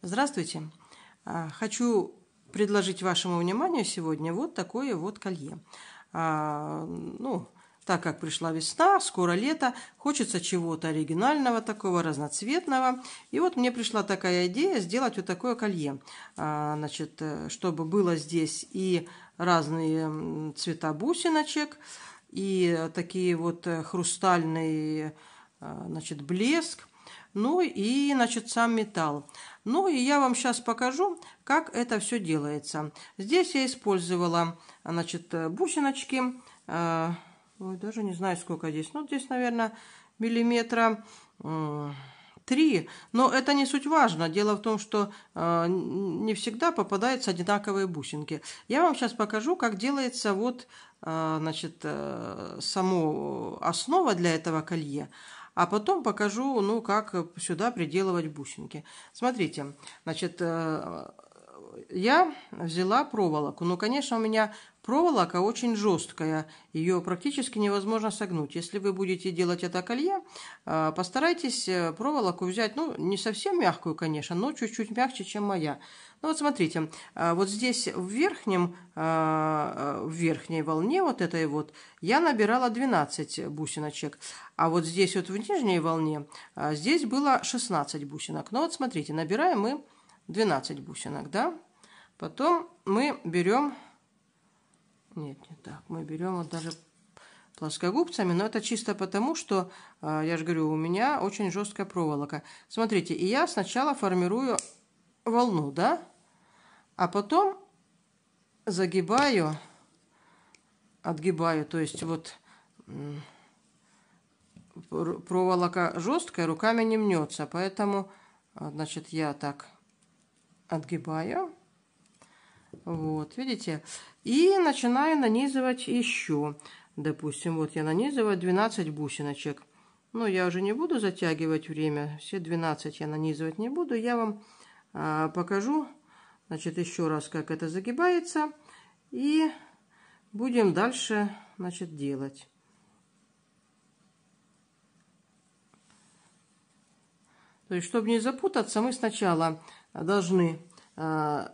Здравствуйте! А, хочу предложить вашему вниманию сегодня вот такое вот колье. А, ну, так как пришла весна, скоро лето, хочется чего-то оригинального, такого разноцветного. И вот мне пришла такая идея сделать вот такое колье. А, значит, э, чтобы было здесь и разные цвета бусиночек, и такие вот э, хрустальный, э, значит, блеск – ну и, значит, сам металл. Ну и я вам сейчас покажу, как это все делается. Здесь я использовала, значит, э, бусиночки, э, ой, даже не знаю, сколько здесь, ну, здесь, наверное, миллиметра... три. Но это не суть важно. Дело в том, что э, не всегда попадаются одинаковые бусинки. Я вам сейчас покажу, как делается вот, значит, само основа для этого колье а потом покажу, ну, как э, сюда приделывать бусинки. Смотрите, значит, э, я взяла проволоку. Ну, конечно, у меня проволока очень жесткая, ее практически невозможно согнуть. Если вы будете делать это колье, э, постарайтесь проволоку взять, ну, не совсем мягкую, конечно, но чуть-чуть мягче, чем моя. Ну вот смотрите, а, вот здесь в верхнем, а, а, в верхней волне вот этой вот я набирала 12 бусиночек, а вот здесь вот в нижней волне здесь было 16 бусинок. Ну вот смотрите, набираем мы 12 бусинок, да? Потом мы берем, нет, не так, мы берем вот даже плоскогубцами, но это чисто потому, что, я же говорю, у меня очень жесткая проволока. Смотрите, и я сначала формирую волну, да? А потом загибаю, отгибаю, то есть вот проволока жесткая, руками не мнется, поэтому, а, значит, я так отгибаю. Вот, видите? И начинаю нанизывать еще. Допустим, вот я нанизываю 12 бусиночек. Но ну, я уже не буду затягивать время. Все 12 я нанизывать не буду. Я вам а, покажу, значит, еще раз, как это загибается. И будем дальше, значит, делать. То есть, чтобы не запутаться, мы сначала должны э,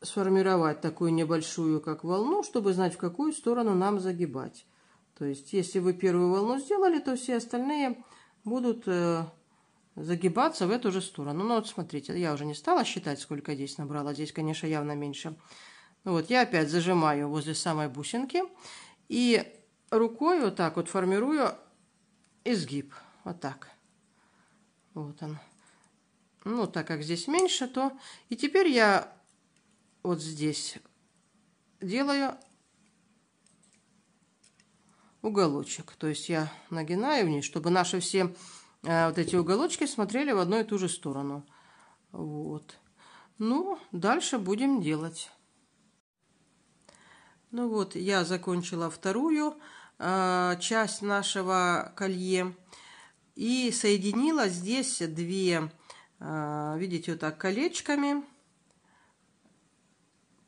сформировать такую небольшую, как волну, чтобы знать, в какую сторону нам загибать. То есть, если вы первую волну сделали, то все остальные будут э, загибаться в эту же сторону. Ну вот смотрите, я уже не стала считать, сколько здесь набрала. Здесь, конечно, явно меньше. Ну Вот я опять зажимаю возле самой бусинки и рукой вот так вот формирую изгиб. Вот так. Вот он. Ну, так как здесь меньше, то... И теперь я вот здесь делаю уголочек. То есть я нагинаю вниз, чтобы наши все Э, вот эти уголочки смотрели в одну и ту же сторону. Вот. Ну, дальше будем делать. Ну вот, я закончила вторую э, часть нашего колье и соединила здесь две, э, видите, вот так колечками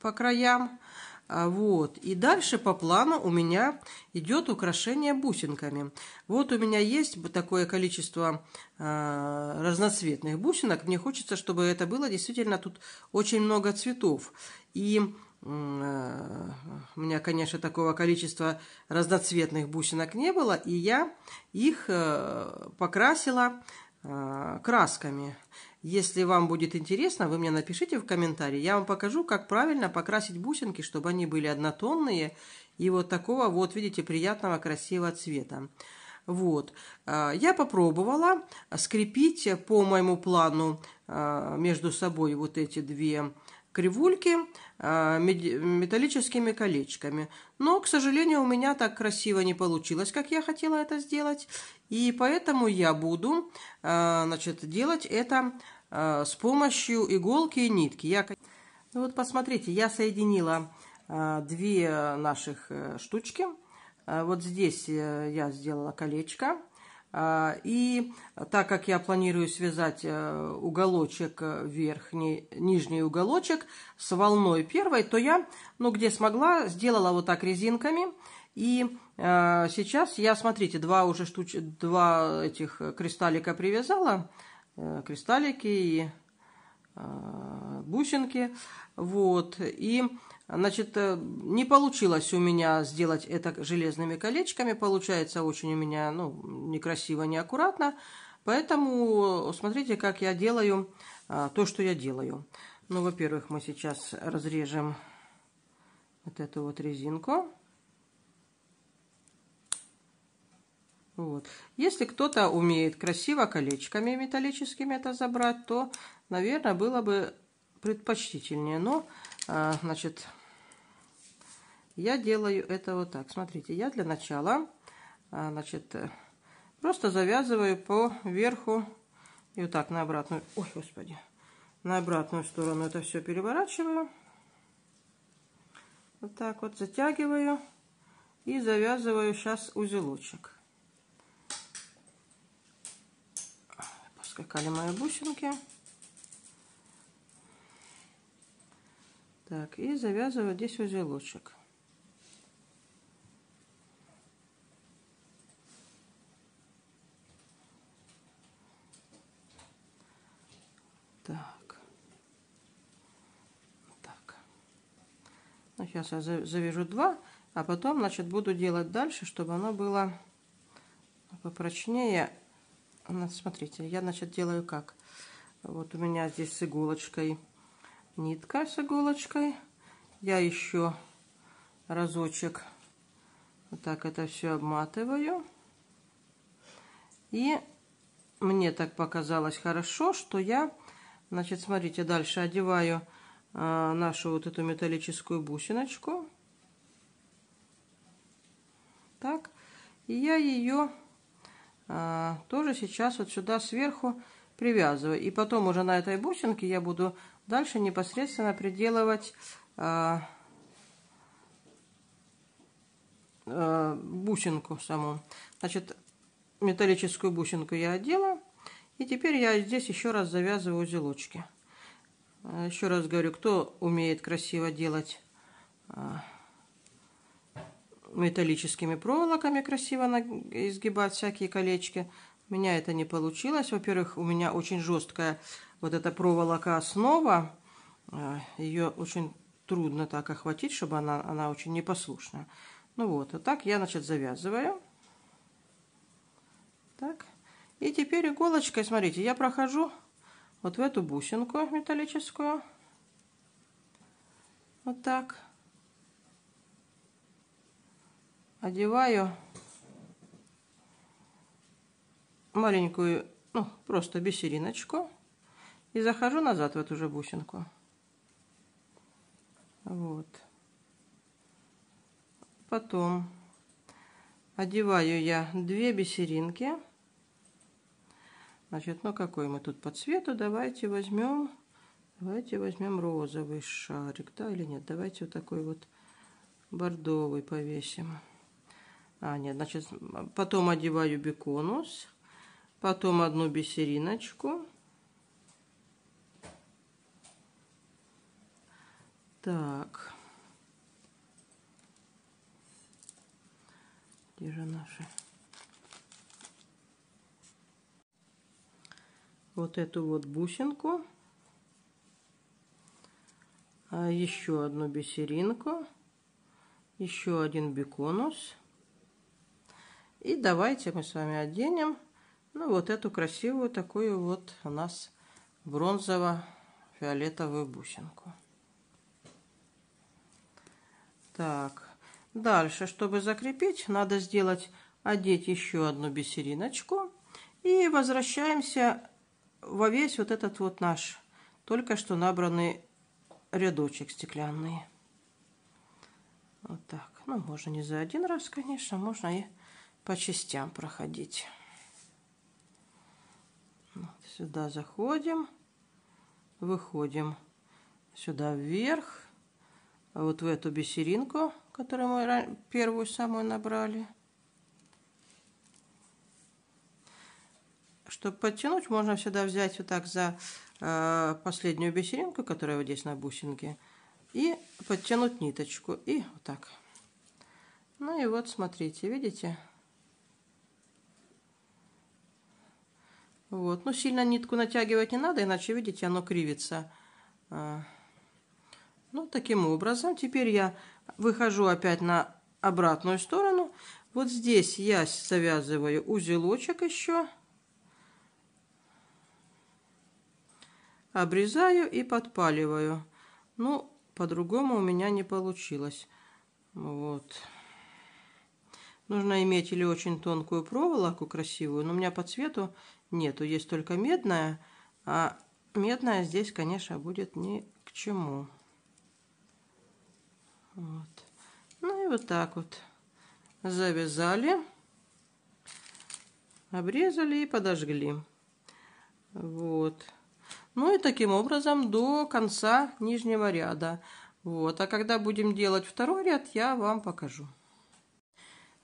по краям. А, вот. И дальше по плану у меня идет украшение бусинками. Вот у меня есть такое количество э, разноцветных бусинок. Мне хочется, чтобы это было действительно тут очень много цветов. И э, у меня, конечно, такого количества разноцветных бусинок не было, и я их э, покрасила а, красками. Если вам будет интересно, вы мне напишите в комментарии. Я вам покажу, как правильно покрасить бусинки, чтобы они были однотонные и вот такого вот, видите, приятного красивого цвета. Вот. А, я попробовала скрепить по моему плану а, между собой вот эти две кривульки. А, металлическими колечками. Но, к сожалению, у меня так красиво не получилось, как я хотела это сделать. И поэтому я буду а, значит, делать это а, с помощью иголки и нитки. Я... Ну вот посмотрите, я соединила две наших э, штучки. Вот здесь э, я сделала колечко. А, и так как я планирую связать э, уголочек э, верхний, нижний уголочек с волной первой, то я, ну, где смогла, сделала вот так резинками. И э, сейчас я, смотрите, два уже штуч... два этих кристаллика привязала. кристаллики и бусинки. Вот. И Значит, э, не получилось у меня сделать это железными колечками. Получается очень у меня ну, некрасиво, неаккуратно. Поэтому смотрите, как я делаю а, то, что я делаю. Ну, во-первых, мы сейчас разрежем вот эту вот резинку. Вот. Если кто-то умеет красиво колечками металлическими это забрать, то, наверное, было бы предпочтительнее. Но а, значит, я делаю это вот так. Смотрите, я для начала, а, значит, э, просто завязываю по верху и вот так на обратную... Ой, господи! На обратную сторону это все переворачиваю. Вот так вот затягиваю и завязываю сейчас узелочек. Поскакали мои бусинки. Так, и завязываю здесь узелочек. Так. Так. Ну, сейчас я завяжу два, а потом, значит, буду делать дальше, чтобы оно было попрочнее. Ну, смотрите, я, значит, делаю как. Вот у меня здесь с иголочкой нитка с иголочкой. Я еще разочек вот так это все обматываю. И мне так показалось хорошо, что я, значит, смотрите, дальше одеваю э, нашу вот эту металлическую бусиночку. Так, и я ее э, тоже сейчас вот сюда сверху привязываю. И потом уже на этой бусинке я буду дальше непосредственно приделывать э, э, бусинку саму. Значит, металлическую бусинку я одела. И теперь я здесь еще раз завязываю узелочки. Еще раз говорю, кто умеет красиво делать а, металлическими проволоками, красиво изгибать всякие колечки, меня это не получилось. Во-первых, у меня очень жесткая вот эта проволока основа. Э, Ее очень трудно так охватить, чтобы она, она очень непослушная. Ну вот, а так я, значит, завязываю. Так. И теперь иголочкой, смотрите, я прохожу вот в эту бусинку металлическую. Вот так. Одеваю маленькую, ну, просто бисериночку. И захожу назад в эту же бусинку. Вот. Потом одеваю я две бисеринки. Значит, ну какой мы тут по цвету? Давайте возьмем, давайте возьмем розовый шарик, да или нет? Давайте вот такой вот бордовый повесим. А, нет, значит, потом одеваю беконус потом одну бисериночку. Так. Где же наши? Вот эту вот бусинку. А еще одну бисеринку. Еще один беконус. И давайте мы с вами оденем ну, вот эту красивую такую вот у нас бронзово-фиолетовую бусинку. Так, дальше, чтобы закрепить, надо сделать, одеть еще одну бисериночку. И возвращаемся во весь вот этот вот наш только что набранный рядочек стеклянный. Вот так. Ну, можно не за один раз, конечно, можно и по частям проходить сюда заходим, выходим сюда вверх, вот в эту бисеринку, которую мы первую самую набрали. Чтобы подтянуть, можно всегда взять вот так за э, последнюю бисеринку, которая вот здесь на бусинке, и подтянуть ниточку. И вот так. Ну и вот, смотрите, Видите? Вот. Но ну, сильно нитку натягивать не надо, иначе, видите, оно кривится. А, ну, таким образом, теперь я выхожу опять на обратную сторону. Вот здесь я завязываю узелочек еще. Обрезаю и подпаливаю. Ну, по-другому у меня не получилось. Вот. Нужно иметь или очень тонкую проволоку красивую, но у меня по цвету нету, есть только медная, а медная здесь, конечно, будет ни к чему. Вот. Ну и вот так вот завязали, обрезали и подожгли. Вот. Ну и таким образом до конца нижнего ряда. Вот. А когда будем делать второй ряд, я вам покажу.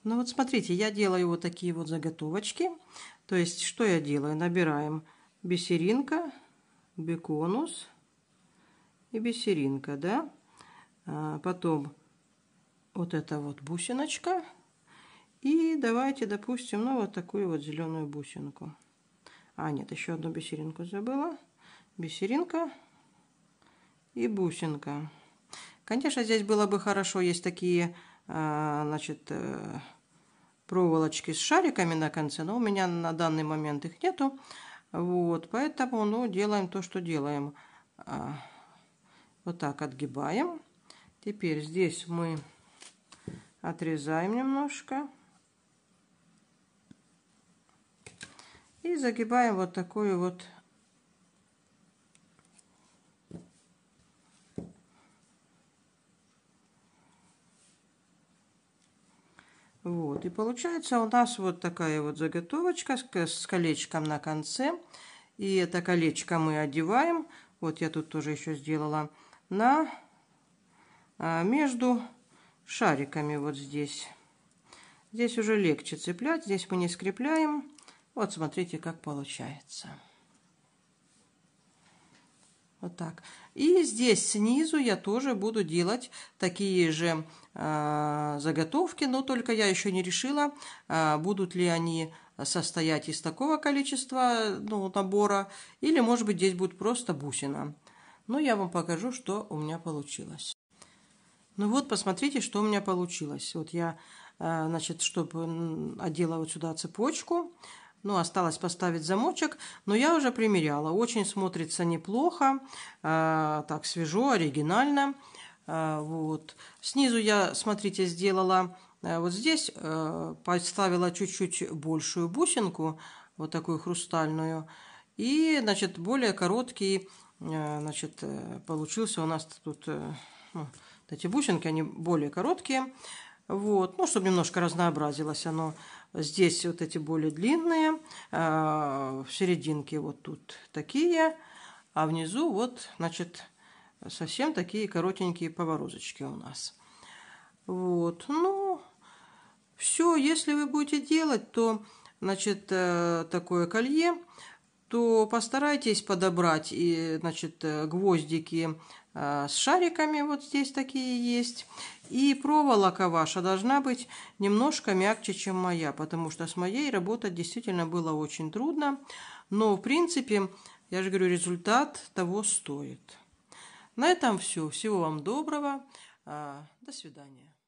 Ну вот смотрите, я делаю вот такие вот заготовочки. То есть, что я делаю? Набираем бисеринка, беконус и бисеринка, да? А потом вот эта вот бусиночка. И давайте, допустим, ну вот такую вот зеленую бусинку. А, нет, еще одну бисеринку забыла. Бисеринка и бусинка. Конечно, здесь было бы хорошо, есть такие а, значит, э, проволочки с шариками на конце, но у меня на данный момент их нету. Вот, поэтому, ну, делаем то, что делаем. А, вот так отгибаем. Теперь здесь мы отрезаем немножко. И загибаем вот такую вот Вот, и получается у нас вот такая вот заготовочка с колечком на конце. И это колечко мы одеваем, вот я тут тоже еще сделала, на а, между шариками вот здесь. Здесь уже легче цеплять, здесь мы не скрепляем. Вот смотрите, как получается. Вот так. И здесь снизу я тоже буду делать такие же э, заготовки, но только я еще не решила, э, будут ли они состоять из такого количества ну, набора, или, может быть, здесь будет просто бусина. Но я вам покажу, что у меня получилось. Ну вот, посмотрите, что у меня получилось. Вот я, э, значит, чтобы одела вот сюда цепочку, ну, осталось поставить замочек, но я уже примеряла. Очень смотрится неплохо, э, так свежо, оригинально. Э, вот. Снизу я, смотрите, сделала э, вот здесь, э, поставила чуть-чуть большую бусинку, вот такую хрустальную. И, значит, более короткий, э, значит, э, получился у нас тут... Э, ну, эти бусинки, они более короткие. Вот. Ну, чтобы немножко разнообразилось оно. Здесь вот эти более длинные, а, в серединке вот тут такие, а внизу вот, значит, совсем такие коротенькие поворозочки у нас. Вот, ну, все, если вы будете делать, то, значит, э, такое колье, то постарайтесь подобрать, и, значит, э, гвоздики э, с шариками, вот здесь такие есть, и проволока ваша должна быть немножко мягче, чем моя, потому что с моей работать действительно было очень трудно. Но, в принципе, я же говорю, результат того стоит. На этом все. Всего вам доброго. А, до свидания.